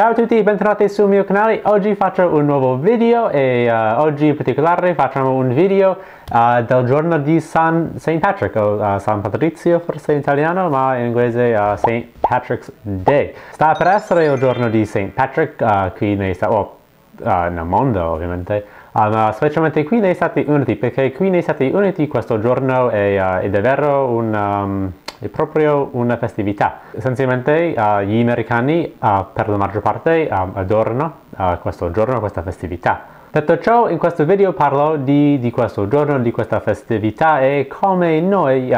Ciao a tutti, bentornati sul mio canale, oggi faccio un nuovo video e uh, oggi in particolare facciamo un video uh, del giorno di San St. Patrick, o uh, San Patrizio forse in italiano, ma in inglese St. Patrick's Day. Sta per essere il giorno di St. Patrick qui nei Stati Uniti, oh, nel mondo ovviamente, ma specialmente qui negli Stati Uniti, perché qui negli Stati Uniti questo giorno è, è davvero un... Um, è proprio una festività. Essenzialmente uh, gli americani uh, per la maggior parte um, adorano uh, questo giorno, questa festività. Detto ciò, in questo video parlo di, di questo giorno, di questa festività e come noi,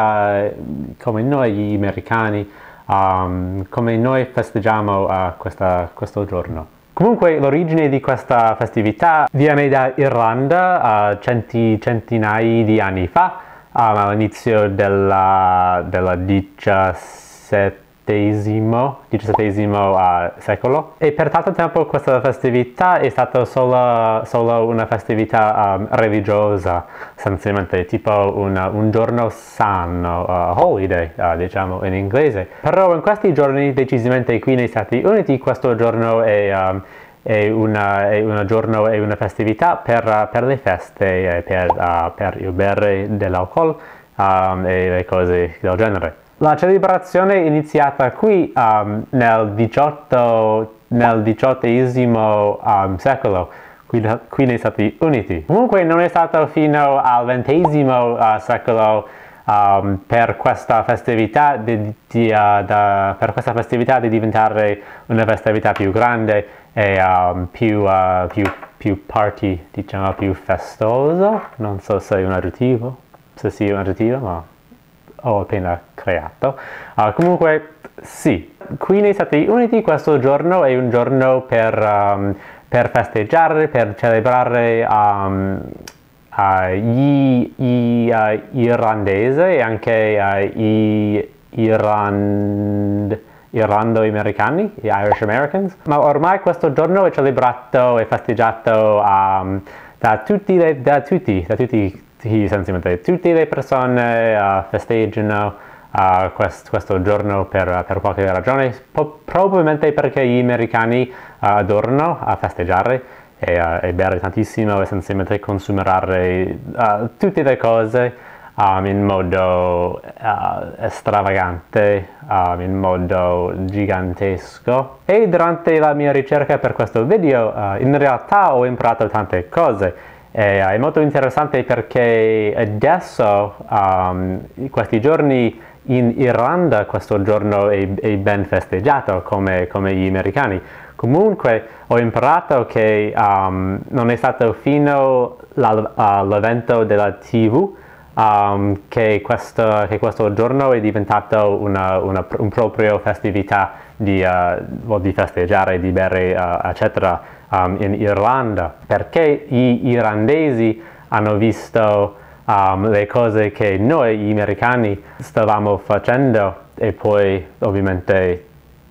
come noi gli americani, um, come noi festeggiamo questa, questo giorno. Comunque l'origine di questa festività viene da Irlanda uh, centi, centinaia di anni fa Ah, ma all'inizio della, della XVII uh, ah, secolo. E per tanto tempo questa festività è stata solo, solo una festività um, religiosa, essenzialmente, tipo una, un giorno sano, uh, holiday, uh, diciamo in inglese. Però in questi giorni, decisamente qui negli Stati Uniti, questo giorno è... Um, è una, è una, giorno, è una festività per, per le feste, eh, per, uh, per il bere dell'alcol um, e le cose del genere. La celebrazione è iniziata qui um, nel, 18, nel XVIII um, ehm, secolo, qui, qui, negli Stati Uniti. Comunque non è stato fino al XX uh, eh, secolo um, per, questa festività di, di, uh, da, per questa festività di diventare una festività più grande e um, più, uh, più, più party, diciamo più festosa. Non so se è un aggettivo, se sia un aggettivo, ma ho appena creato. Uh, comunque, sì, qui nei Stati Uniti questo giorno è un giorno per, um, per festeggiare, per celebrare. Um, uh, eh, gli, gli uh, eh, irlandesi e anche uh, eh, gli Irand, irlando-americani, gli Irish Americans, ma ormai questo giorno è celebrato e festeggiato um, da, tutti le, da, tutti, da tutti, tutte le persone uh, festeggiano uh, quest, questo giorno per, per qualche ragione, po- probabilmente perché gli americani adorano a festeggiare e, eh, e bere tantissimo senza mettere consumare uh, eh, tutte le cose um, in modo uh, stravagante, um, in modo gigantesco. E durante la mia ricerca per questo video uh, in realtà ho imparato tante cose. E, è molto interessante perché adesso, um, questi giorni, in Irlanda questo giorno è, è ben festeggiato come, come gli americani. Comunque ho imparato che um, non è stato fino all'evento della TV um, che, questo, che, questo, giorno è diventato una, una, un proprio festività di, uh, di festeggiare, di bere, uh, eccetera, um, in Irlanda. Perché gli irlandesi hanno visto um, le cose che noi, gli americani, stavamo facendo e poi ovviamente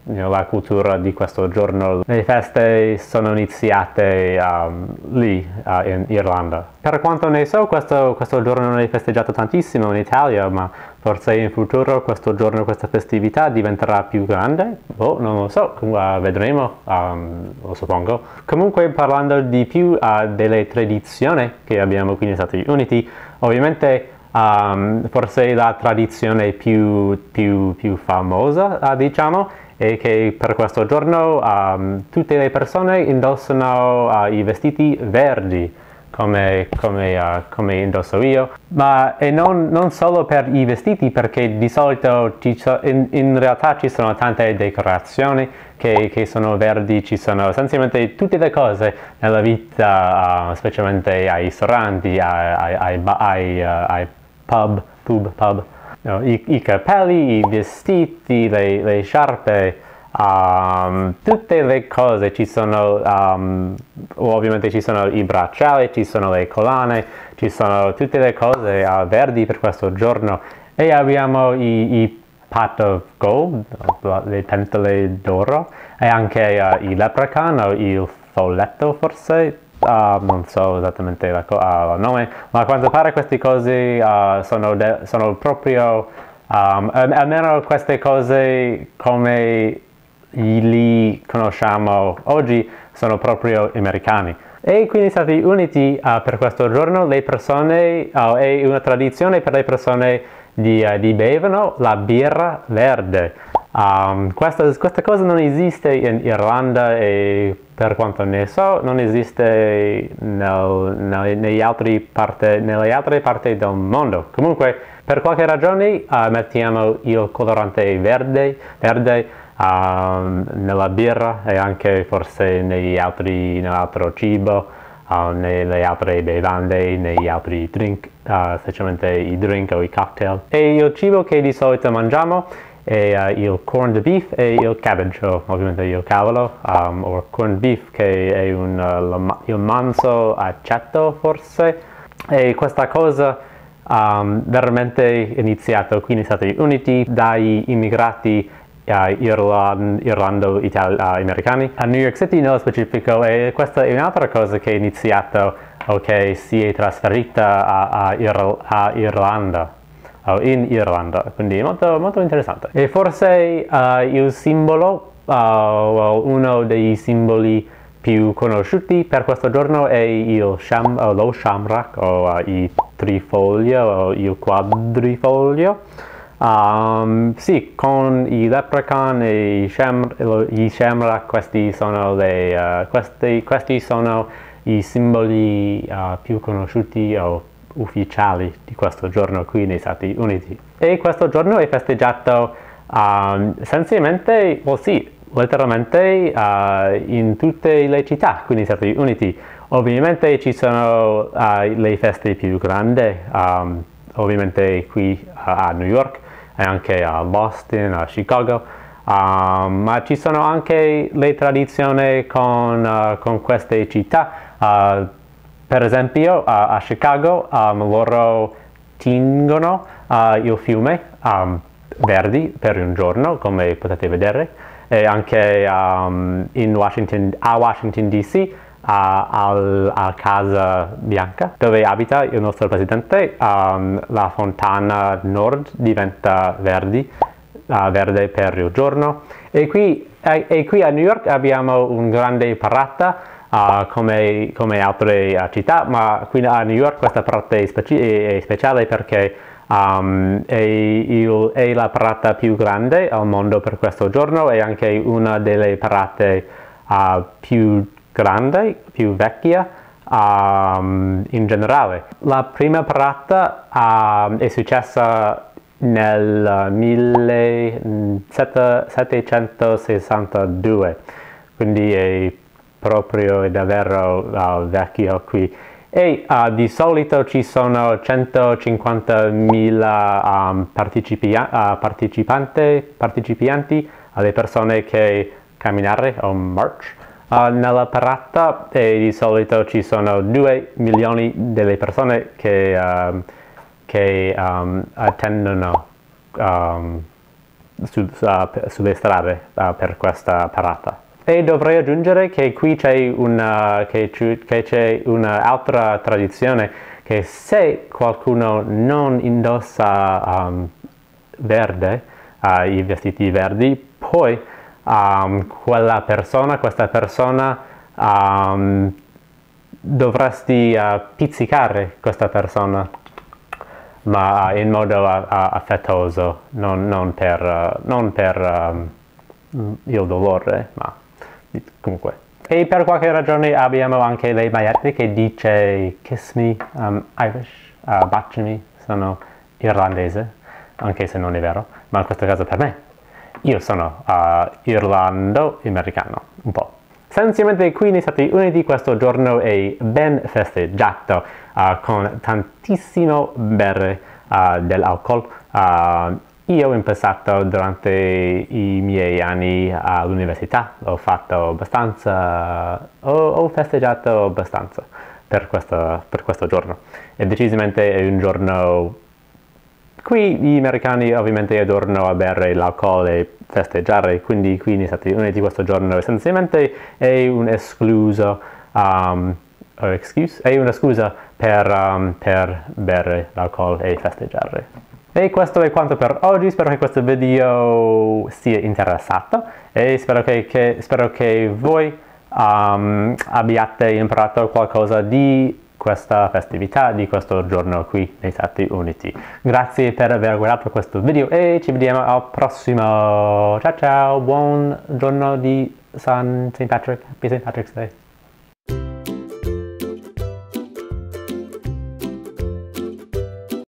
la cultura di questo giorno. Le feste sono iniziate um, lì, uh, in Irlanda. Per quanto ne so, questo, questo, giorno non è festeggiato tantissimo in Italia, ma forse in futuro questo giorno, questa festività diventerà più grande? Boh, non lo so, uh, vedremo, um, lo suppongo. Comunque, parlando di più uh, delle tradizioni che abbiamo qui negli Stati Uniti, ovviamente um, forse la tradizione più, più, più famosa, ah, diciamo, e che per questo giorno um, tutte le persone indossano uh, i vestiti verdi come, come, uh, come indosso io, ma non, non, solo per i vestiti perché di solito so, in, in, realtà ci sono tante decorazioni che, che, sono verdi, ci sono essenzialmente tutte le cose nella vita, uh, specialmente ai ristoranti, ai, ai, ai, ai pub, pub, pub no, i, i, capelli, i vestiti, le, le sciarpe, um, tutte le cose, ci sono, um, ovviamente ci sono i bracciali, ci sono le collane, ci sono tutte le cose uh, verdi per questo giorno e abbiamo i, i pot of gold, le pentole d'oro e anche uh, il leprechaun o il folletto forse Uh, non so esattamente il co- uh, ah, nome, ma a quanto pare queste cose uh, ah, sono, de- sono, proprio, um, almeno queste cose come li conosciamo oggi, sono proprio americani. E quindi negli Stati Uniti per questo giorno le persone, è una tradizione per le persone di, eh, di bevono la birra verde. Um, questa, questa, cosa non esiste in Irlanda e per quanto ne so non esiste no, no, parte, nelle altre parti del mondo. Comunque per qualche ragione uh, mettiamo il colorante verde, verde um, nella birra e anche forse negli altri, nell'altro cibo, uh, nelle altre bevande, negli altri drink, uh, specialmente i drink o i cocktail. E il cibo che di solito mangiamo e uh, il corned beef e il cabbage, ovviamente il cavolo, um, o corned beef che è un, uh, il manzo accetto forse, e questa cosa um, veramente iniziata qui negli Stati Uniti dagli immigrati uh, eh, Irland, irlando-americani. Uh, a New York City nello specifico e questa è un'altra cosa che è iniziata o okay, che si è trasferita a, a, Ir- a Irlanda in Irlanda, quindi molto, molto interessante. E forse uh, il simbolo, uh, uno dei simboli più conosciuti per questo giorno è il sham, uh, lo shamrock o il trifoglio o il quadrifoglio. Um, sì, con i leprechaun e i, sham, i shamrock questi sono, le, questi, questi sono i simboli più conosciuti o ufficiali di questo giorno qui negli Stati Uniti. E questo giorno è festeggiato um, essenzialmente, o oh sì, letteralmente uh, in tutte le città qui negli Stati Uniti. Ovviamente ci sono uh, le feste più grandi, um, ovviamente qui uh, a New York e anche a Boston, a Chicago, ehm, ma ci sono anche le tradizioni con, eh, con queste città per esempio uh, a Chicago um, loro tingono uh, il fiume um, verdi per un giorno come potete vedere e anche um, Washington, a Washington DC a, al, a, Casa Bianca dove abita il nostro presidente um, la fontana nord diventa verdi, uh, verde per il giorno e qui, e, e qui a New York abbiamo un grande parata uh, come, come, altre uh, città, ma qui a New York questa parte speci- è speciale perché um, è, il, è, la parata più grande al mondo per questo giorno e anche una delle parate uh, più grandi, più vecchie um, in generale. La prima parata um, è successa nel 1762, eh, quindi è proprio e davvero uh, vecchio qui. E uh, di solito ci sono 150.000 um, ah, partecipi ah, partecipanti alle persone che camminare o march ah, nella parata e di solito ci sono 2 milioni delle persone che, ehm, che um, attendono um, su, sulle strade per questa parata. E dovrei aggiungere che qui c'è una, eh, un'altra tradizione che se qualcuno non indossa um, verde, uh, i vestiti verdi, poi um, quella persona, questa persona um, dovresti uh, pizzicare questa persona ma uh, in modo affettuoso, non, non per, non per il dolore, ma comunque. E per qualche ragione abbiamo anche le magliette che dice kiss me, um, Irish, uh, baciami, sono irlandese, anche se non è vero, ma in questo caso per me. Io sono uh, irlando-americano, un po'. Essenzialmente qui negli Stati Uniti questo giorno è ben festeggiato uh, con tantissimo bere uh, dell'alcol, uh, io in passato, durante i miei anni all'università, ho fatto abbastanza, ho, ho festeggiato abbastanza per, questa, per questo giorno. E decisamente è un giorno... Qui gli americani ovviamente adorano a bere l'alcol e festeggiare, quindi qui negli Stati Uniti questo giorno essenzialmente è un escluso... Um, oh, Excuse, è una scusa per, um, per bere l'alcol e festeggiare. E questo è quanto per oggi, spero che questo video sia interessato e spero che, che, spero che voi um, abbiate imparato qualcosa di questa festività, di questo giorno qui negli Stati Uniti. Grazie per aver guardato questo video e ci vediamo al prossimo. Ciao ciao, buon giorno di San St. Patrick, St. Patrick's Day.